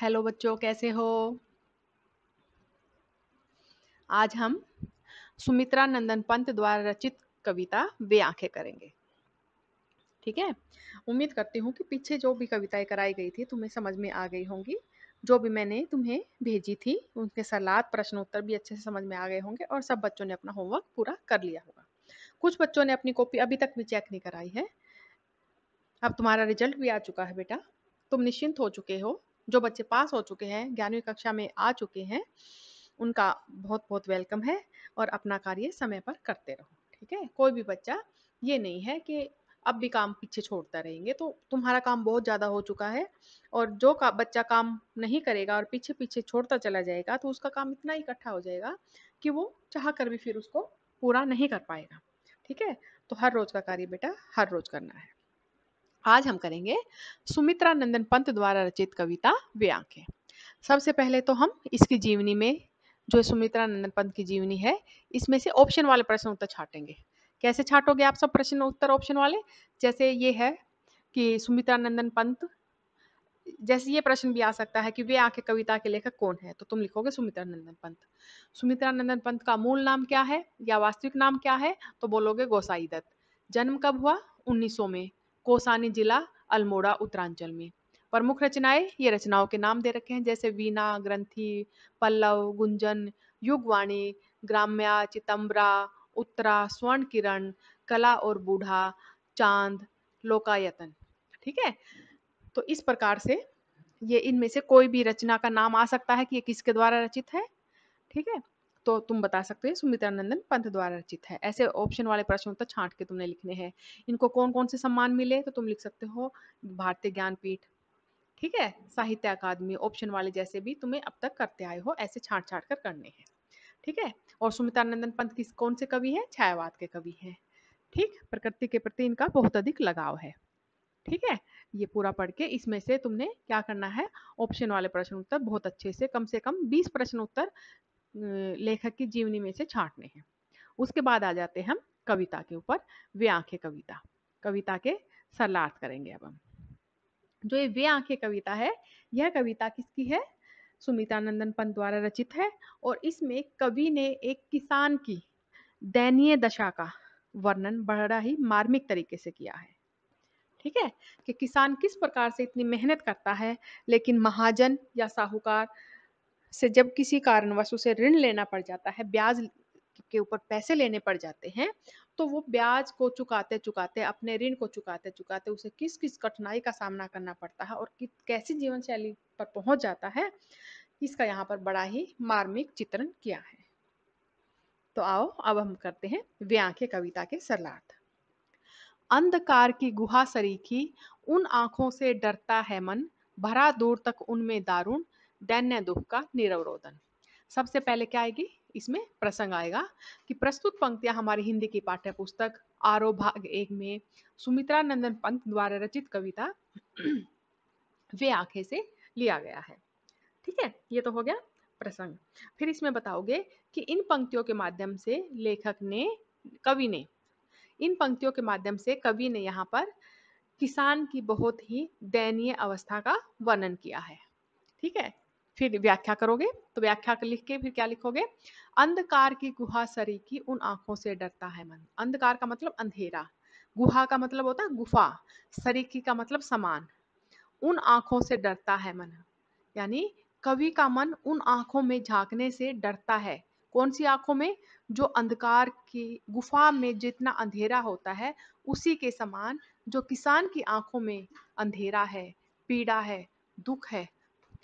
hello बच्चों कैसे हो आज हम सुमित्रा नंदन पंत द्वारा रचित कविता वे आंखें करेंगे ठीक है उम्मीद करती हूँ कि पीछे जो भी कविताएं कराई गई थी तुम्हें समझ में आ गई होंगी जो भी मैंने तुम्हें भेजी थी उनके सलाद प्रश्नोत्तर भी अच्छे से समझ में आ गए होंगे और सब बच्चों ने अपना होमवर्क पूरा कर लिया होगा कुछ बच्चों ने अपनी कॉपी अभी तक भी चेक नहीं कराई है अब तुम्हारा रिजल्ट भी आ चुका है बेटा तुम निश्चिंत हो चुके हो जो बच्चे पास हो चुके हैं ग्यारहवीं कक्षा में आ चुके हैं उनका बहुत बहुत वेलकम है और अपना कार्य समय पर करते रहो ठीक है कोई भी बच्चा ये नहीं है कि अब भी काम पीछे छोड़ता रहेंगे तो तुम्हारा काम बहुत ज़्यादा हो चुका है और जो का बच्चा काम नहीं करेगा और पीछे पीछे छोड़ता चला जाएगा तो उसका काम इतना इकट्ठा हो जाएगा कि वो चाह कर भी फिर उसको पूरा नहीं कर पाएगा ठीक है तो हर रोज़ का कार्य बेटा हर रोज़ करना है आज हम करेंगे सुमित्रा नंदन पंत द्वारा रचित कविता वे आंखें सबसे पहले तो हम इसकी जीवनी में जो सुमित्रा नंदन पंत की जीवनी है इसमें से ऑप्शन वाले प्रश्न उत्तर छाटेंगे कैसे छाटोगे आप सब प्रश्न उत्तर ऑप्शन वाले जैसे ये है कि सुमित्रा नंदन पंत जैसे ये प्रश्न भी आ सकता है कि वे आंखें कविता के लेखक कौन है तो तुम लिखोगे सुमित्रा नंदन पंत सुमित्रा नंदन पंत का मूल नाम क्या है या वास्तविक नाम क्या है तो बोलोगे गोसाई दत्त जन्म कब हुआ 1900 में कोसानी जिला अल्मोड़ा उत्तरांचल में प्रमुख रचनाएं ये रचनाओं के नाम दे रखे हैं जैसे वीणा ग्रंथि पल्लव गुंजन युगवाणी ग्राम्या चितंबरा उत्तरा स्वर्ण किरण कला और बूढ़ा चांद लोकायतन ठीक है तो इस प्रकार से ये इनमें से कोई भी रचना का नाम आ सकता है कि ये किसके द्वारा रचित है ठीक है तो तुम बता सकते हो सुमित्रानंदन पंत द्वारा रचित है ऐसे ऑप्शन वाले प्रश्न उत्तर छांट के तुमने लिखने हैं इनको कौन कौन से सम्मान मिले तो तुम लिख सकते हो भारतीय ज्ञानपीठ ठीक है साहित्य अकादमी ऑप्शन वाले जैसे भी तुम्हें अब तक करते आए हो ऐसे छांट छांट कर करने हैं ठीक है और सुमित्रानंदन पंत किस कौन से कवि हैं छायावाद के कवि हैं ठीक प्रकृति के प्रति इनका बहुत अधिक लगाव है ठीक है ये पूरा पढ़ के इसमें से तुमने क्या करना है ऑप्शन वाले प्रश्न उत्तर बहुत अच्छे से कम से कम 20 प्रश्न उत्तर लेखक की जीवनी में से छांटने हैं उसके बाद आ जाते हैं हम कविता के ऊपर वे आंखें कविता कविता के सरलार्थ करेंगे अब हम जो ये वे आंखें कविता है यह कविता किसकी है सुमिता नंदन पंत द्वारा रचित है और इसमें कवि ने एक किसान की दयनीय दशा का वर्णन बड़ा ही मार्मिक तरीके से किया है ठीक है कि किसान किस प्रकार से इतनी मेहनत करता है लेकिन महाजन या साहूकार से जब किसी कारणवश उसे ऋण लेना पड़ जाता है ब्याज के ऊपर पैसे लेने पड़ जाते हैं तो वो ब्याज को चुकाते चुकाते अपने ऋण को चुकाते चुकाते उसे किस किस कठिनाई का सामना करना पड़ता है और कैसी जीवन शैली पर पहुंच जाता है इसका यहाँ पर बड़ा ही मार्मिक चित्रण किया है तो आओ अब हम करते हैं व्या के कविता के सरलार्थ अंधकार की गुहा सरीखी उन आंखों से डरता है मन भरा दूर तक उनमें दारुण दैन्य दुख का निरवरोधन सबसे पहले क्या आएगी इसमें प्रसंग आएगा कि प्रस्तुत पंक्तियां हमारी हिंदी की पाठ्य पुस्तक आरो भाग एक में सुमित्रा नंदन पंत द्वारा रचित कविता वे आंखें से लिया गया है ठीक है ये तो हो गया प्रसंग फिर इसमें बताओगे कि इन पंक्तियों के माध्यम से लेखक ने कवि ने इन पंक्तियों के माध्यम से कवि ने यहाँ पर किसान की बहुत ही दयनीय अवस्था का वर्णन किया है ठीक है फिर व्याख्या करोगे तो व्याख्या लिख के फिर क्या लिखोगे अंधकार की गुहा सरी की उन आंखों से डरता है मन अंधकार का मतलब अंधेरा गुहा का मतलब होता है गुफा सरीकी का मतलब समान उन आंखों से डरता है मन यानी कवि का मन उन आंखों में झांकने से डरता है कौन सी आंखों में जो अंधकार की गुफा में जितना अंधेरा होता है उसी के समान जो किसान की आंखों में अंधेरा है पीड़ा है दुख है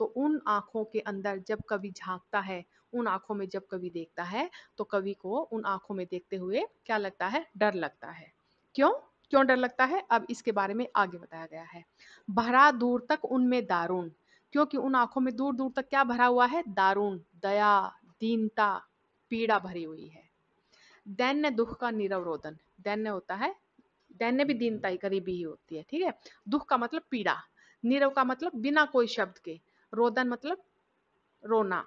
तो उन आँखों के अंदर जब कवि झांकता है उन आँखों में जब कवि देखता है तो कवि को उन आँखों में देखते हुए क्या लगता है डर लगता है क्यों क्यों डर लगता है अब इसके बारे में आगे बताया गया है भरा दूर तक उनमें दारुण क्योंकि उन आँखों में दूर दूर तक क्या भरा हुआ है दारुण दया दीनता पीड़ा भरी हुई है दैन्य दुख का निरवरोधन दैन्य होता है दैन्य भी दीनता ही गरीबी ही होती है ठीक है दुख का मतलब पीड़ा नीरव का मतलब बिना कोई शब्द के रोदन मतलब रोना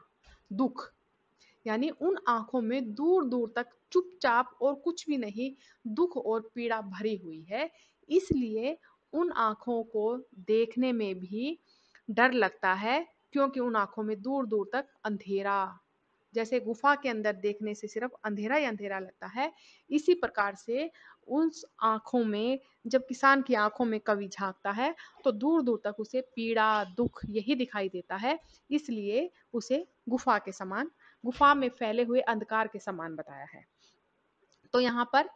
दुख यानी उन आंखों में दूर दूर तक चुपचाप और कुछ भी नहीं दुख और पीड़ा भरी हुई है इसलिए उन आंखों को देखने में भी डर लगता है क्योंकि उन आंखों में दूर दूर तक अंधेरा जैसे गुफा के अंदर देखने से सिर्फ अंधेरा ही अंधेरा लगता है इसी प्रकार से उस आँखों में जब किसान की आँखों में कवि झाँकता है तो दूर दूर तक उसे पीड़ा दुख यही दिखाई देता है इसलिए उसे गुफा के समान गुफा में फैले हुए अंधकार के समान बताया है तो यहाँ पर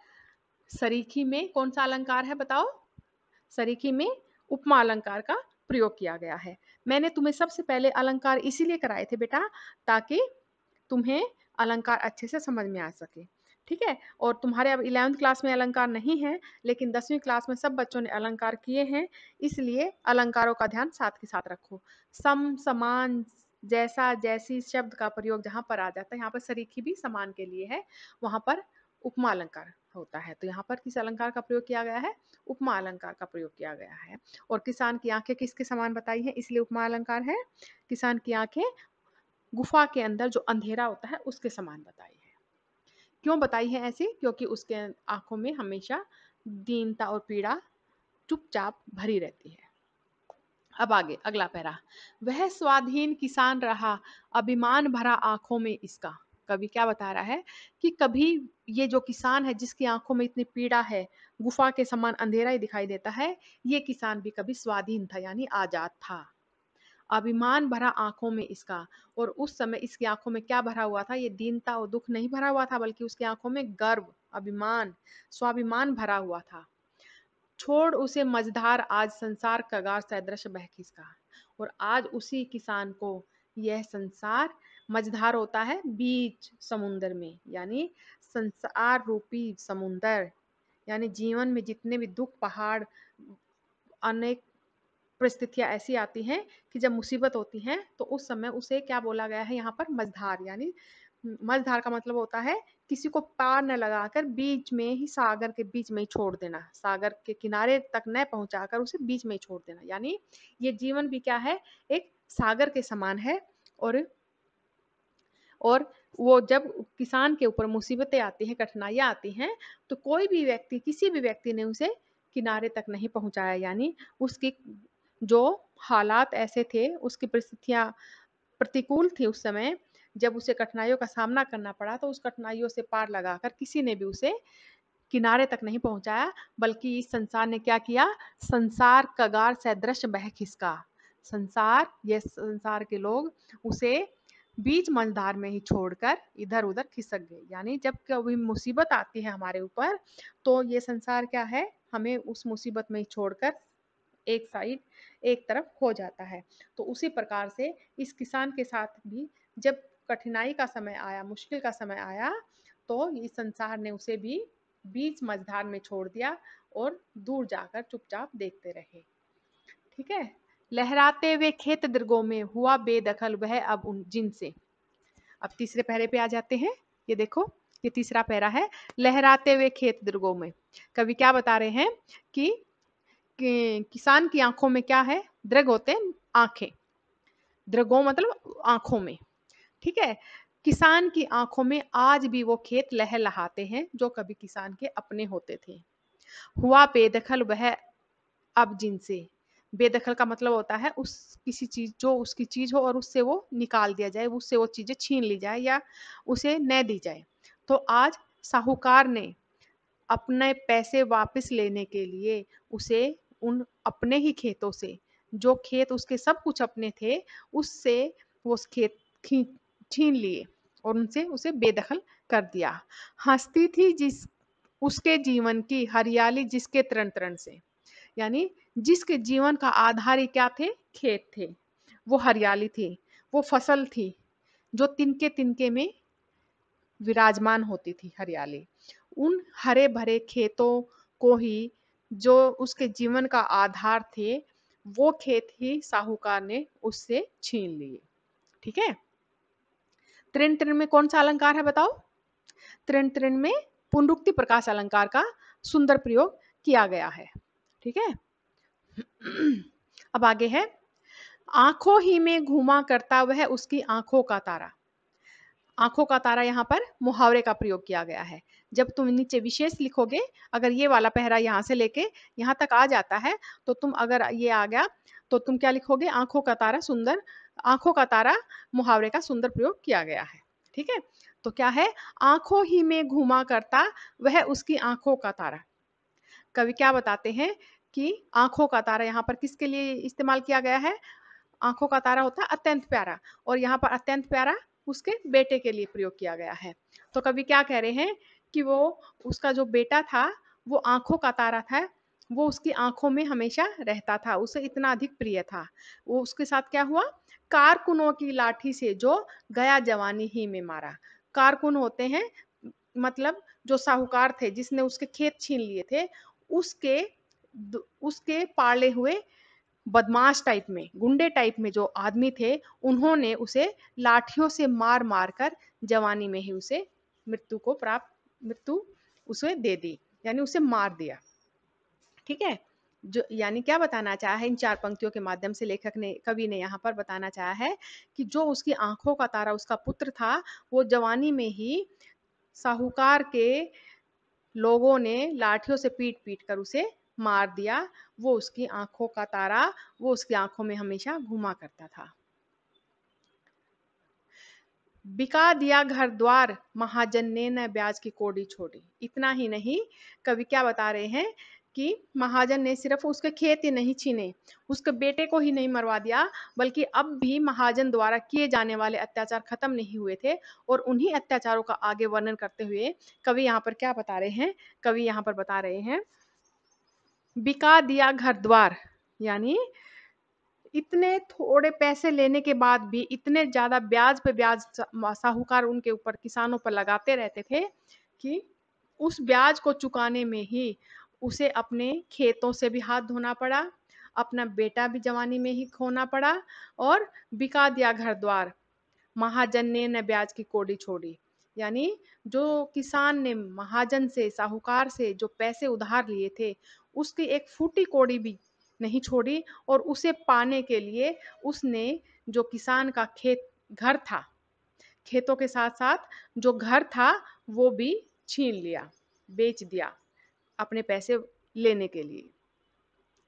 सरीखी में कौन सा अलंकार है बताओ सरीखी में उपमा अलंकार का प्रयोग किया गया है मैंने तुम्हें सबसे पहले अलंकार इसीलिए कराए थे बेटा ताकि तुम्हें अलंकार अच्छे से समझ में आ सके ठीक है और तुम्हारे अब इलेवंथ क्लास में अलंकार नहीं है लेकिन दसवीं क्लास में सब बच्चों ने अलंकार किए हैं इसलिए अलंकारों का ध्यान साथ के साथ रखो सम समान जैसा जैसी शब्द का प्रयोग जहाँ पर आ जाता है यहाँ पर सरीखी भी समान के लिए है वहाँ पर उपमा अलंकार होता है तो यहाँ पर किस अलंकार का प्रयोग किया गया है उपमा अलंकार का प्रयोग किया गया है और किसान की आंखें किसके समान बताई है इसलिए उपमा अलंकार है किसान की आंखें गुफा के अंदर जो अंधेरा होता है उसके समान बताई क्यों बताई है ऐसे क्योंकि उसके आंखों में हमेशा दीनता और पीड़ा चुपचाप भरी रहती है अब आगे अगला पैरा वह स्वाधीन किसान रहा अभिमान भरा आंखों में इसका कवि क्या बता रहा है कि कभी ये जो किसान है जिसकी आंखों में इतनी पीड़ा है गुफा के समान अंधेरा ही दिखाई देता है ये किसान भी कभी स्वाधीन था यानी आजाद था अभिमान भरा आंखों में इसका और उस समय इसकी आंखों में क्या भरा हुआ था ये दीनता और दुख नहीं भरा हुआ था बल्कि उसकी आंखों में गर्व अभिमान स्वाभिमान भरा हुआ था छोड़ उसे मझधार आज संसार कगार सदृश बह का और आज उसी किसान को यह संसार मझधार होता है बीच समुन्दर में यानी संसार रूपी समुन्दर यानी जीवन में जितने भी दुख पहाड़ अनेक परिस्थितियाँ ऐसी आती हैं कि जब मुसीबत होती हैं तो उस समय उसे क्या बोला गया है यहाँ पर मझधार यानी मझधार का मतलब होता है किसी को पार न लगाकर बीच में ही सागर के बीच में ही छोड़ देना सागर के किनारे तक न पहुंचाकर उसे बीच में ही छोड़ देना यानी ये जीवन भी क्या है एक सागर के समान है और और वो जब किसान के ऊपर मुसीबतें आती हैं कठिनाइयां आती हैं तो कोई भी व्यक्ति किसी भी व्यक्ति ने उसे किनारे तक नहीं पहुंचाया यानी उसकी जो हालात ऐसे थे उसकी परिस्थितियाँ प्रतिकूल थी उस समय जब उसे कठिनाइयों का सामना करना पड़ा तो उस कठिनाइयों से पार लगाकर किसी ने भी उसे किनारे तक नहीं पहुंचाया बल्कि इस संसार ने क्या किया संसार कगार सदृश बह खिसका संसार ये संसार के लोग उसे बीच मंझधार में ही छोड़कर इधर उधर खिसक गए यानी जब कभी मुसीबत आती है हमारे ऊपर तो ये संसार क्या है हमें उस मुसीबत में ही छोड़कर एक साइड एक तरफ हो जाता है तो उसी प्रकार से इस किसान के साथ भी जब कठिनाई का समय आया मुश्किल का समय आया तो इस संसार ने उसे भी बीच मझधार में छोड़ दिया और दूर जाकर चुपचाप देखते रहे ठीक है लहराते हुए खेत दर्गो में हुआ बेदखल वह अब उन जिनसे अब तीसरे पहरे पे आ जाते हैं ये देखो ये तीसरा पहरा है लहराते हुए खेत दुर्गो में कवि क्या बता रहे हैं कि किसान की आंखों में क्या है द्रग होते हैं आंखें द्रगो मतलब आंखों में ठीक है किसान की आंखों में आज भी वो खेत लहलहाते हैं जो कभी किसान के अपने होते थे हुआ बेदखल वह अब जिनसे बेदखल का मतलब होता है उस किसी चीज जो उसकी चीज हो और उससे वो निकाल दिया जाए उससे वो चीजें छीन ली जाए या उसे न दी जाए तो आज साहूकार ने अपने पैसे वापस लेने के लिए उसे उन अपने ही खेतों से जो खेत उसके सब कुछ अपने थे उससे वो उस खेत छीन लिए और उनसे उसे बेदखल कर दिया हंसती थी जिस उसके जीवन की हरियाली जिसके तरण तरण से यानी जिसके जीवन का आधार ही क्या थे खेत थे वो हरियाली थी वो फसल थी जो तिनके तिनके में विराजमान होती थी हरियाली उन हरे भरे खेतों को ही जो उसके जीवन का आधार थे वो खेत ही साहूकार ने उससे छीन लिए ठीक है त्रिन त्रिन में कौन सा अलंकार है बताओ त्रिन त्रिन में पुनरुक्ति प्रकाश अलंकार का सुंदर प्रयोग किया गया है ठीक है अब आगे है आंखों ही में घुमा करता वह उसकी आंखों का तारा आंखों का तारा यहाँ पर मुहावरे का प्रयोग किया गया है जब तुम नीचे विशेष लिखोगे अगर ये वाला पहरा यहाँ से लेके यहाँ तक आ जाता है तो तुम अगर ये आ गया तो तुम क्या लिखोगे आंखों का तारा सुंदर आंखों का तारा मुहावरे का सुंदर प्रयोग किया गया है ठीक है तो क्या है आंखों ही में घुमा करता वह उसकी आंखों का तारा कवि क्या बताते हैं कि आंखों का तारा यहाँ पर किसके लिए इस्तेमाल किया गया है आंखों का तारा होता है अत्यंत प्यारा और यहाँ पर अत्यंत प्यारा उसके बेटे के लिए प्रयोग किया गया है तो कवि क्या कह रहे हैं कि वो उसका जो बेटा था वो आंखों का तारा था वो उसकी आंखों में हमेशा रहता था उसे इतना अधिक प्रिय था वो उसके साथ क्या हुआ कारकुनों की लाठी से जो गया जवानी ही में मारा कारकुन होते हैं मतलब जो साहूकार थे जिसने उसके खेत छीन लिए थे उसके उसके पाले हुए बदमाश टाइप में गुंडे टाइप में जो आदमी थे उन्होंने उसे लाठियों से मार मार कर जवानी में ही उसे मृत्यु को प्राप्त मृत्यु उसे दे दी यानी उसे मार दिया ठीक है जो यानी क्या बताना चाहा है इन चार पंक्तियों के माध्यम से लेखक ने कवि ने यहाँ पर बताना चाहा है कि जो उसकी आंखों का तारा उसका पुत्र था वो जवानी में ही साहूकार के लोगों ने लाठियों से पीट पीट कर उसे मार दिया वो उसकी आंखों का तारा वो उसकी आंखों में हमेशा घुमा करता था बिका दिया घर द्वार महाजन ने न ब्याज की कोड़ी छोड़ी इतना ही नहीं कवि क्या बता रहे हैं कि महाजन ने सिर्फ उसके खेत ही नहीं छीने उसके बेटे को ही नहीं मरवा दिया बल्कि अब भी महाजन द्वारा किए जाने वाले अत्याचार खत्म नहीं हुए थे और उन्हीं अत्याचारों का आगे वर्णन करते हुए कवि यहाँ पर क्या बता रहे हैं कवि यहाँ पर बता रहे हैं बिका दिया घर द्वार यानी इतने थोड़े पैसे लेने के बाद भी इतने ज़्यादा ब्याज पे ब्याज साहूकार उनके ऊपर किसानों पर लगाते रहते थे कि उस ब्याज को चुकाने में ही उसे अपने खेतों से भी हाथ धोना पड़ा अपना बेटा भी जवानी में ही खोना पड़ा और बिका दिया घर द्वार महाजन ने न ब्याज की कोड़ी छोड़ी यानी जो किसान ने महाजन से साहूकार से जो पैसे उधार लिए थे उसकी एक फूटी कोड़ी भी नहीं छोड़ी और उसे पाने के लिए उसने जो किसान का खेत घर था खेतों के साथ साथ जो घर था वो भी छीन लिया बेच दिया अपने पैसे लेने के लिए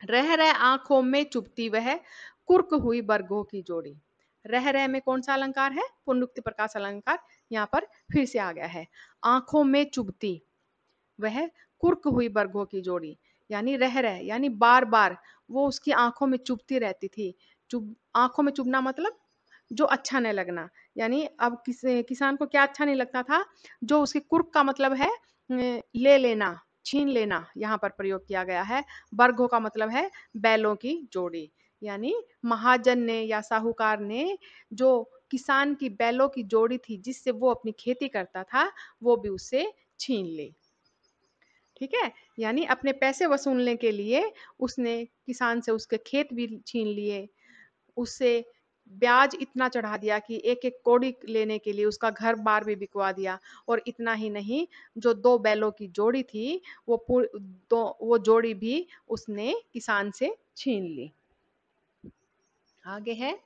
रह रह आंखों में चुपती वह कुर्क हुई बरगो की जोड़ी रह रह में कौन सा अलंकार है पुनरुक्ति प्रकाश अलंकार यहाँ पर फिर से आ गया है आंखों में चुभती वह कुर्क हुई बर्गों की जोड़ी यानी रह रह यानी बार बार वो उसकी आंखों में चुभती रहती थी चुभ आंखों में चुभना मतलब जो अच्छा नहीं लगना यानी अब किस किसान को क्या अच्छा नहीं लगता था जो उसके कुर्क का मतलब है ले लेना छीन लेना यहाँ पर प्रयोग किया गया है बर्गों का मतलब है बैलों की जोड़ी यानी महाजन ने या साहूकार ने जो किसान की बैलों की जोड़ी थी जिससे वो अपनी खेती करता था वो भी उससे छीन ले ठीक है यानी अपने पैसे वसूलने के लिए उसने किसान से उसके खेत भी छीन लिए उससे ब्याज इतना चढ़ा दिया कि एक एक कोड़ी लेने के लिए उसका घर बार भी बिकवा दिया और इतना ही नहीं जो दो बैलों की जोड़ी थी वो दो वो जोड़ी भी उसने किसान से छीन ली आगे है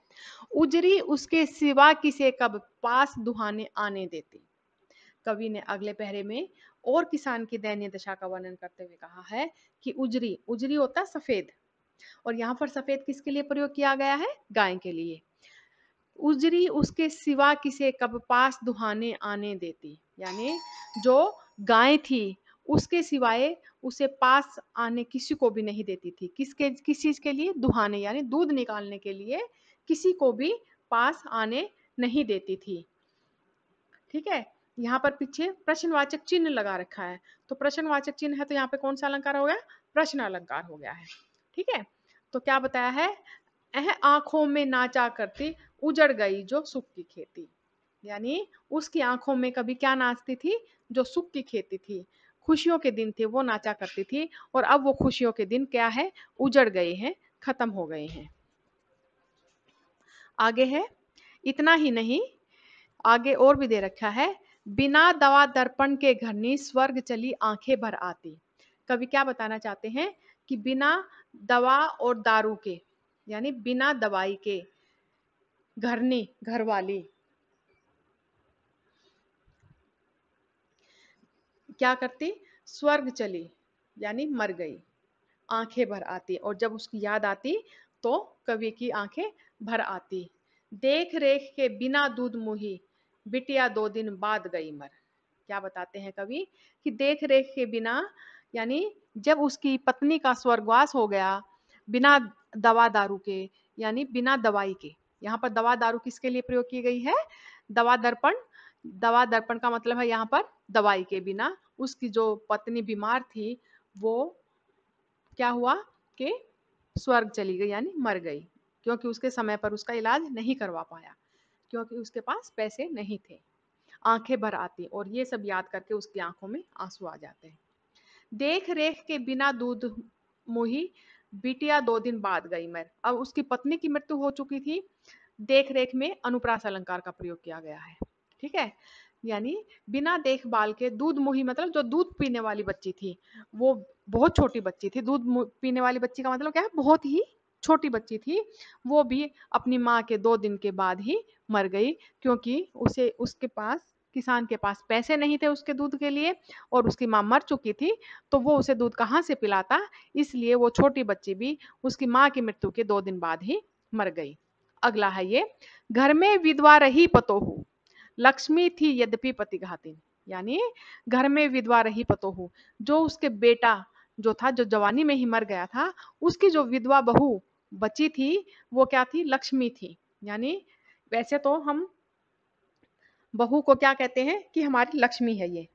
उजरी उसके सिवा किसे कब पास दुहाने आने देती कवि ने अगले पहरे में और किसान की दैन्य दशा का वर्णन करते हुए कहा है कि उजरी उजरी होता सफेद और यहाँ पर सफेद किसके लिए प्रयोग किया गया है गाय के लिए उजरी उसके सिवा किसे कब पास दुहाने आने देती यानी जो गाय थी उसके सिवाय उसे पास आने किसी को भी नहीं देती थी किसके किस चीज़ के लिए दुहाने यानी दूध निकालने के लिए किसी को भी पास आने नहीं देती थी ठीक है यहाँ पर पीछे प्रश्नवाचक चिन्ह लगा रखा है तो प्रश्नवाचक चिन्ह है तो यहाँ पे कौन सा अलंकार हो गया प्रश्न अलंकार हो गया है ठीक है तो क्या बताया है अह आंखों में नाचा करती उजड़ गई जो सुख की खेती यानी उसकी आंखों में कभी क्या नाचती थी जो सुख की खेती थी खुशियों के दिन थे वो नाचा करती थी और अब वो खुशियों के दिन क्या है उजड़ गए हैं खत्म हो गए हैं आगे है इतना ही नहीं आगे और भी दे रखा है बिना दवा दर्पण के घरनी स्वर्ग चली आंखें भर आती कभी क्या बताना चाहते हैं कि बिना दवा और दारू के यानी बिना दवाई के घरनी घरवाली क्या करती स्वर्ग चली यानी मर गई आंखें भर आती और जब उसकी याद आती तो कवि की आंखें भर आती देख रेख के बिना दूध मुही बिटिया दो दिन बाद गई मर क्या बताते हैं कवि कि देख रेख के बिना यानी जब उसकी पत्नी का स्वर्गवास हो गया बिना दवा दारू के यानी बिना दवाई के यहाँ पर दवा दारू किसके लिए प्रयोग की गई है दवा दर्पण दवा दर्पण का मतलब है यहाँ पर दवाई के बिना उसकी जो पत्नी बीमार थी वो क्या हुआ कि स्वर्ग चली गई यानी मर गई क्योंकि उसके समय पर उसका इलाज नहीं करवा पाया क्योंकि उसके पास पैसे नहीं थे आंखें भर आती और ये सब याद करके उसकी आंखों में आंसू आ जाते हैं देख रेख के बिना दूध मुही बिटिया दो दिन बाद गई मर अब उसकी पत्नी की मृत्यु हो चुकी थी देख रेख में अनुप्रास अलंकार का प्रयोग किया गया है ठीक है यानी बिना देखभाल के दूध मुही मतलब जो दूध पीने वाली बच्ची थी वो बहुत छोटी बच्ची थी दूध पीने वाली बच्ची का मतलब क्या है बहुत ही छोटी बच्ची थी वो भी अपनी माँ के दो दिन के बाद ही मर गई क्योंकि उसे उसके पास किसान के पास पैसे नहीं थे उसके दूध के लिए और उसकी माँ मर चुकी थी तो वो उसे दूध कहाँ से पिलाता इसलिए वो छोटी बच्ची भी उसकी माँ की मृत्यु के दो दिन बाद ही मर गई अगला है ये घर में विधवा रही पतोहू लक्ष्मी थी यद्यपि पतिघाती यानी घर में विधवा रही पतोहू जो उसके बेटा जो था जो जवानी में ही मर गया था उसकी जो विधवा बहू बची थी वो क्या थी लक्ष्मी थी यानी वैसे तो हम बहू को क्या कहते हैं कि हमारी लक्ष्मी है ये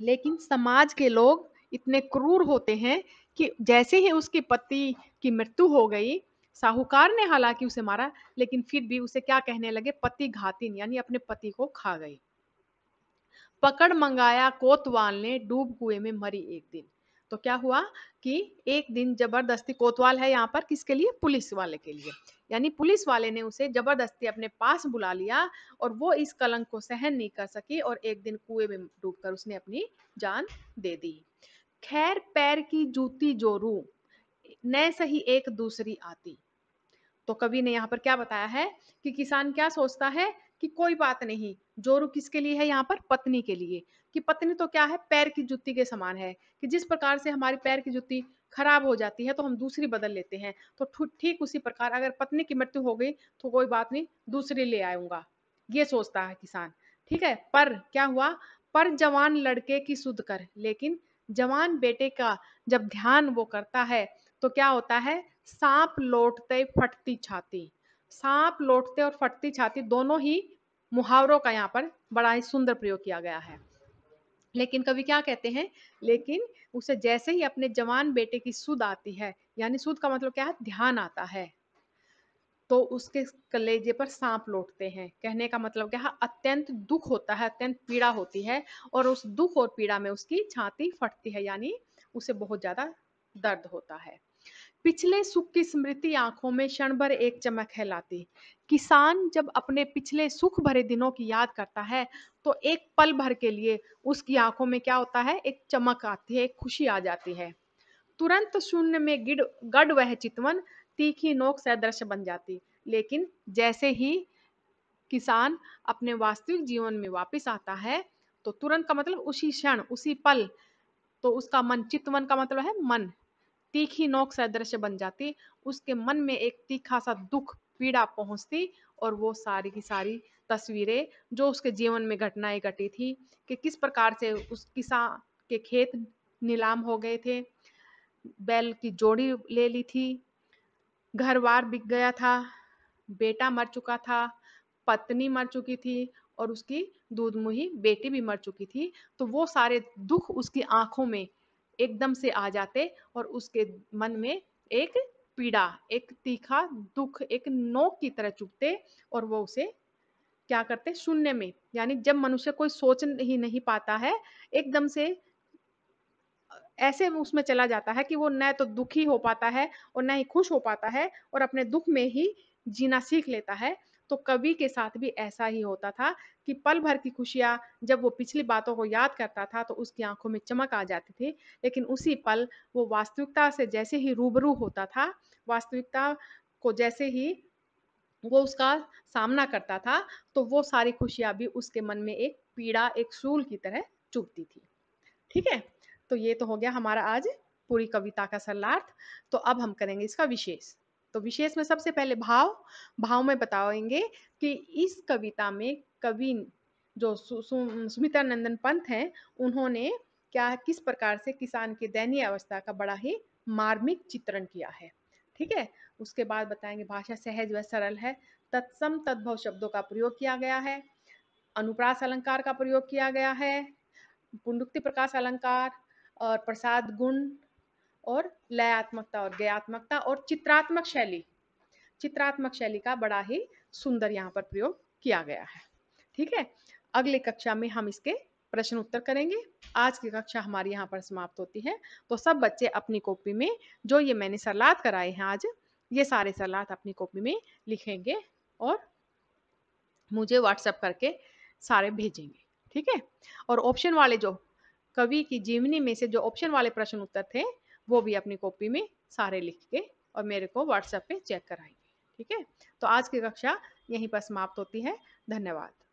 लेकिन समाज के लोग इतने क्रूर होते हैं कि जैसे ही उसके पति की मृत्यु हो गई साहूकार ने हालांकि उसे मारा लेकिन फिर भी उसे क्या कहने लगे पति घातिन यानी अपने पति को खा गई पकड़ मंगाया कोतवाल ने डूब कुएं में मरी एक दिन तो क्या हुआ कि एक दिन जबरदस्ती कोतवाल है यहाँ पर किसके लिए पुलिस वाले के लिए यानी पुलिस वाले ने उसे जबरदस्ती अपने पास बुला लिया और वो इस कलंक को सहन नहीं कर सकी और एक दिन कुएं में डूबकर उसने अपनी जान दे दी खैर पैर की जूती जो रू न सही एक दूसरी आती तो कवि ने यहाँ पर क्या बताया है कि किसान क्या सोचता है कि कोई बात नहीं जोरू किसके लिए है यहाँ पर पत्नी के लिए कि पत्नी तो क्या है पैर की जुत्ती के समान है कि जिस प्रकार से हमारी पैर की जुत्ती खराब हो जाती है तो हम दूसरी बदल लेते हैं तो ठीक उसी प्रकार अगर पत्नी की मृत्यु हो गई तो कोई बात नहीं दूसरी ले आऊंगा ये सोचता है किसान ठीक है पर क्या हुआ पर जवान लड़के की सुध कर लेकिन जवान बेटे का जब ध्यान वो करता है तो क्या होता है सांप लौटते फटती छाती सांप लौटते और फटती छाती दोनों ही मुहावरों का यहाँ पर बड़ा ही सुंदर प्रयोग किया गया है लेकिन कवि क्या कहते हैं लेकिन उसे जैसे ही अपने जवान बेटे की सुध आती है यानी सुध का मतलब क्या है ध्यान आता है तो उसके कलेजे पर सांप लौटते हैं कहने का मतलब क्या है अत्यंत दुख होता है अत्यंत पीड़ा होती है और उस दुख और पीड़ा में उसकी छाती फटती है यानी उसे बहुत ज़्यादा दर्द होता है पिछले सुख की स्मृति आंखों में क्षण भर एक चमक है लाती किसान जब अपने पिछले सुख भरे दिनों की याद करता है तो एक पल भर के लिए उसकी आंखों में क्या होता है एक चमक आती है एक खुशी आ जाती है तुरंत शून्य में गिड़ गढ़ वह चितवन तीखी नोक सदृश बन जाती लेकिन जैसे ही किसान अपने वास्तविक जीवन में वापस आता है तो तुरंत का मतलब उसी क्षण उसी पल तो उसका मन चितवन का मतलब है मन तीखी नोक सदृश बन जाती उसके मन में एक तीखा सा दुख पीड़ा पहुंचती और वो सारी की सारी तस्वीरें जो उसके जीवन में घटनाएं घटी थी कि किस प्रकार से उस किसान के खेत नीलाम हो गए थे बैल की जोड़ी ले ली थी घर बार बिक गया था बेटा मर चुका था पत्नी मर चुकी थी और उसकी दूध मुही बेटी भी मर चुकी थी तो वो सारे दुख उसकी आंखों में एकदम से आ जाते और उसके मन में एक पीड़ा एक तीखा दुख एक नोक की तरह चुभते और वो उसे क्या करते शून्य में यानी जब मनुष्य कोई सोच ही नहीं पाता है एकदम से ऐसे उसमें चला जाता है कि वो न तो दुखी हो पाता है और न ही खुश हो पाता है और अपने दुख में ही जीना सीख लेता है तो कवि के साथ भी ऐसा ही होता था कि पल भर की खुशियाँ जब वो पिछली बातों को याद करता था तो उसकी आंखों में चमक आ जाती थी लेकिन उसी पल वो वास्तविकता से जैसे ही रूबरू होता था वास्तविकता को जैसे ही वो उसका सामना करता था तो वो सारी खुशियां भी उसके मन में एक पीड़ा एक सूल की तरह चुभती थी ठीक है तो ये तो हो गया हमारा आज पूरी कविता का सरलार्थ तो अब हम करेंगे इसका विशेष तो विशेष में सबसे पहले भाव भाव में बताएंगे कि इस कविता में कवि जो सु, सु, सुमित्रा नंदन पंत हैं उन्होंने क्या किस प्रकार से किसान के दयनीय अवस्था का बड़ा ही मार्मिक चित्रण किया है ठीक है उसके बाद बताएंगे भाषा सहज व सरल है तत्सम तद्भव शब्दों का प्रयोग किया गया है अनुप्रास अलंकार का प्रयोग किया गया है पुंडुक्ति प्रकाश अलंकार और प्रसाद गुण और लयात्मकता और गयात्मकता और चित्रात्मक शैली चित्रात्मक शैली का बड़ा ही सुंदर यहाँ पर प्रयोग किया गया है ठीक है अगले कक्षा में हम इसके प्रश्न उत्तर करेंगे आज की कक्षा हमारी यहाँ पर समाप्त होती है तो सब बच्चे अपनी कॉपी में जो ये मैंने सलाद कराए हैं आज ये सारे सलाद अपनी कॉपी में लिखेंगे और मुझे व्हाट्सएप करके सारे भेजेंगे ठीक है और ऑप्शन वाले जो कवि की जीवनी में से जो ऑप्शन वाले प्रश्न उत्तर थे वो भी अपनी कॉपी में सारे लिख के और मेरे को व्हाट्सएप पे चेक कराएंगे ठीक है तो आज की कक्षा यहीं पर समाप्त होती है धन्यवाद